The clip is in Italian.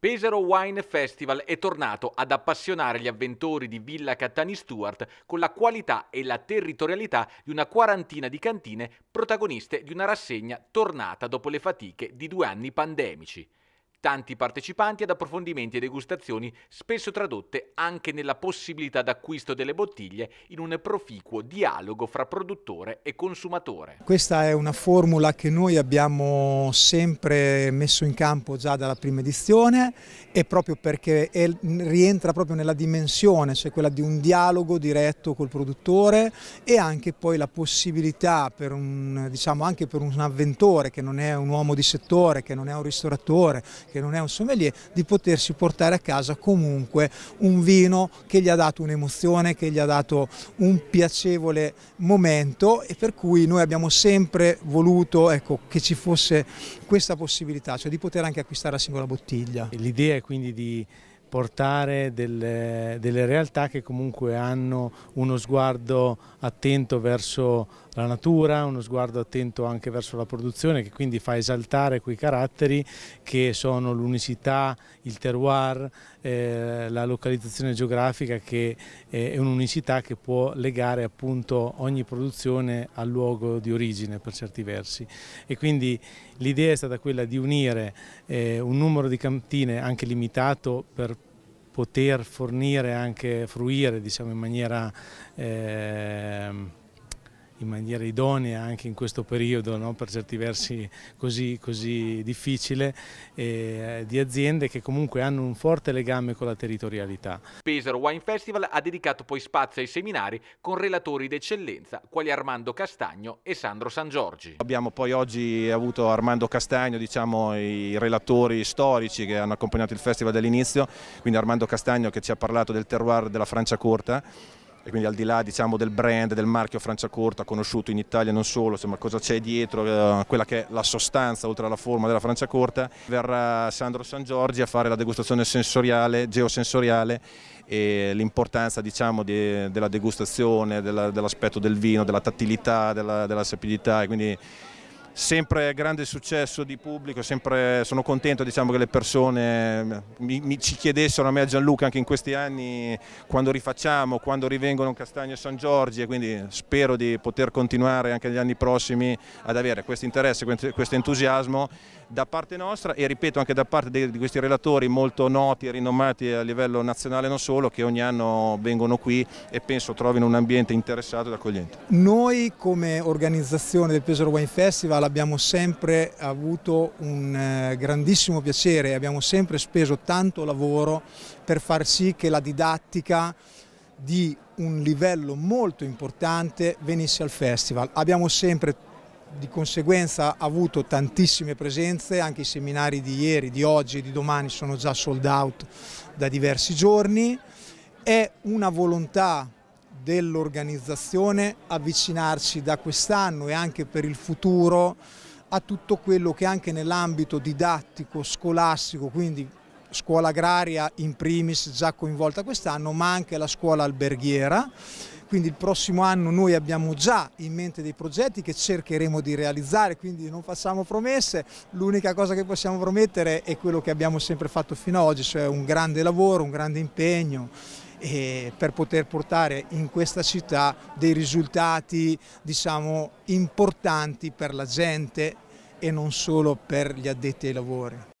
Pesaro Wine Festival è tornato ad appassionare gli avventori di Villa Cattani Stewart con la qualità e la territorialità di una quarantina di cantine protagoniste di una rassegna tornata dopo le fatiche di due anni pandemici tanti partecipanti ad approfondimenti e degustazioni spesso tradotte anche nella possibilità d'acquisto delle bottiglie in un proficuo dialogo fra produttore e consumatore. Questa è una formula che noi abbiamo sempre messo in campo già dalla prima edizione e proprio perché è, rientra proprio nella dimensione, cioè quella di un dialogo diretto col produttore e anche poi la possibilità per un, diciamo, anche per un avventore che non è un uomo di settore, che non è un ristoratore, che non è un sommelier, di potersi portare a casa comunque un vino che gli ha dato un'emozione, che gli ha dato un piacevole momento e per cui noi abbiamo sempre voluto ecco, che ci fosse questa possibilità, cioè di poter anche acquistare la singola bottiglia. L'idea è quindi di portare delle, delle, realtà che comunque hanno uno sguardo attento verso la natura, uno sguardo attento anche verso la produzione che quindi fa esaltare quei caratteri che sono l'unicità, il terroir, eh, la localizzazione geografica che eh, è un'unicità che può legare appunto ogni produzione al luogo di origine per certi versi e quindi l'idea è stata quella di unire eh, un numero di cantine anche limitato per poter fornire anche fruire diciamo in maniera ehm, in maniera idonea anche in questo periodo no? per certi versi così, così difficile eh, di aziende che comunque hanno un forte legame con la territorialità. Pesaro Wine Festival ha dedicato poi spazio ai seminari con relatori d'eccellenza quali Armando Castagno e Sandro San Giorgi. Abbiamo poi oggi avuto Armando Castagno, diciamo i relatori storici che hanno accompagnato il festival dall'inizio, quindi Armando Castagno che ci ha parlato del terroir della Francia Corta e quindi al di là diciamo, del brand, del marchio Franciacorta conosciuto in Italia non solo, insomma, cosa c'è dietro, eh, quella che è la sostanza oltre alla forma della Franciacorta, verrà Sandro San Giorgi a fare la degustazione sensoriale, geosensoriale e l'importanza diciamo, de, della degustazione, dell'aspetto del vino, della tattilità, della, della sapidità e quindi sempre grande successo di pubblico, sempre, sono contento diciamo, che le persone eh, mi, mi, ci chiedessero a me e a Gianluca anche in questi anni quando rifacciamo, quando rivengono Castagno e San Giorgio e quindi spero di poter continuare anche negli anni prossimi ad avere questo interesse, questo entusiasmo da parte nostra e ripeto anche da parte di questi relatori molto noti e rinomati a livello nazionale non solo che ogni anno vengono qui e penso trovino un ambiente interessato ed accogliente. Noi come organizzazione del Pesaro Wine Festival abbiamo sempre avuto un eh, grandissimo piacere, abbiamo sempre speso tanto lavoro per far sì che la didattica di un livello molto importante venisse al festival. Abbiamo sempre di conseguenza avuto tantissime presenze, anche i seminari di ieri, di oggi e di domani sono già sold out da diversi giorni. È una volontà dell'organizzazione avvicinarci da quest'anno e anche per il futuro a tutto quello che anche nell'ambito didattico, scolastico, quindi scuola agraria in primis già coinvolta quest'anno, ma anche la scuola alberghiera. Quindi il prossimo anno noi abbiamo già in mente dei progetti che cercheremo di realizzare, quindi non facciamo promesse, l'unica cosa che possiamo promettere è quello che abbiamo sempre fatto fino ad oggi, cioè un grande lavoro, un grande impegno per poter portare in questa città dei risultati diciamo, importanti per la gente e non solo per gli addetti ai lavori.